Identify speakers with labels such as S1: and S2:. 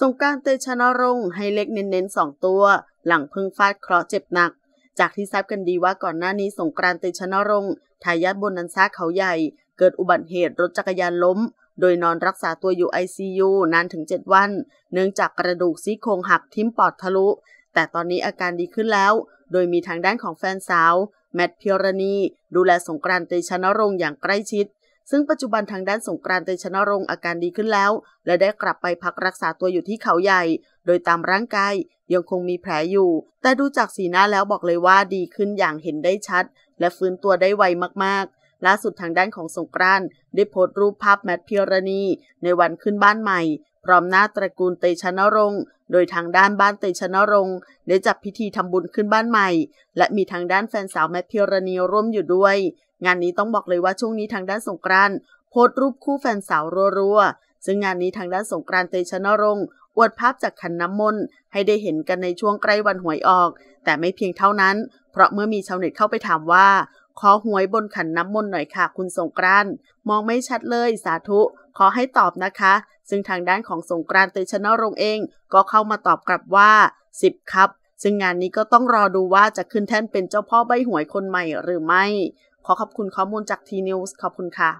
S1: สงการเตชะนรงค์ให้เล็กเน้นๆสองตัว หลังพึ่งฟาดเคราะห์เจ็บหนัก จากที่ทราบกันดีว่าก่อนหน้านี้สงกรานเตชะนรงค์ทายาทบนนันซาเขาใหญ่ เกิดอุบัติเหตุรถจักรยานล้ม โดยนอนรักษาตัวอยู่ียูนานถึง 7 วัน เนื่องจากกระดูกซี่โครงหักทิ่มปอดทะลุ แต่ตอนนี้อาการดีขึ้นแล้ว โดยมีทางด้านของแฟนสาว แมทเพียรณี ดูแลสงกรานต์เตชะนรงค์อย่างใกล้ชิดซึ่งปัจจุบันทางด้านสงกรานต์เตชนรงค์อาการดีขึ้นแล้วและได้กลับไปพักรักษาตัวอยู่ที่เขาใหญ่ โดยตามร่างกายยังคงมีแผลอยู่ แต่ดูจากสีหน้าแล้วบอกเลยว่าดีขึ้นอย่างเห็นได้ชัด และฟื้นตัวได้ไวมากๆล่าสุดทางด้านของสงกรานต์ได้โพสต์รูปภาพแมทพิรณี ในวันขึ้นบ้านใหม่พร้อมหน้าตระกูลเตชะนรงค์ โดยทางด้านบ้านเตชะนรงค์ ได้จัดพิธีทำบุญขึ้นบ้านใหม่ และมีทางด้านแฟนสาวแมทพิรณีร่วมอยู่ด้วย งานนี้ต้องบอกเลยว่าช่วงนี้ทางด้านสงกรานต์โพสต์รูปคู่แฟนสาวรัวๆ ซึ่งงานนี้ทางด้านสงกรานต์เตชะนรงค์ อวดภาพจากขันน้ำมนต์ให้ได้เห็นกันในช่วงใกล้วันหวยออก แต่ไม่เพียงเท่านั้น เพราะเมื่อมีชาวเน็ตเข้าไปถามว่าขอหวยบนขันน้ำมนต์หน่อยค่ะ คุณสงกรานมองไม่ชัดเลยสาธุ ขอให้ตอบนะคะ ซึ่งทางด้านของสงกรานเตชนรงเอง ก็เข้ามาตอบกลับว่า 10 ครับ ซึ่งงานนี้ก็ต้องรอดูว่าจะขึ้นแท่นเป็นเจ้าพ่อใบหวยคนใหม่หรือไม่ ขอขอบคุณข้อมูลจากทีนิวส์ ขอบคุณค่ะ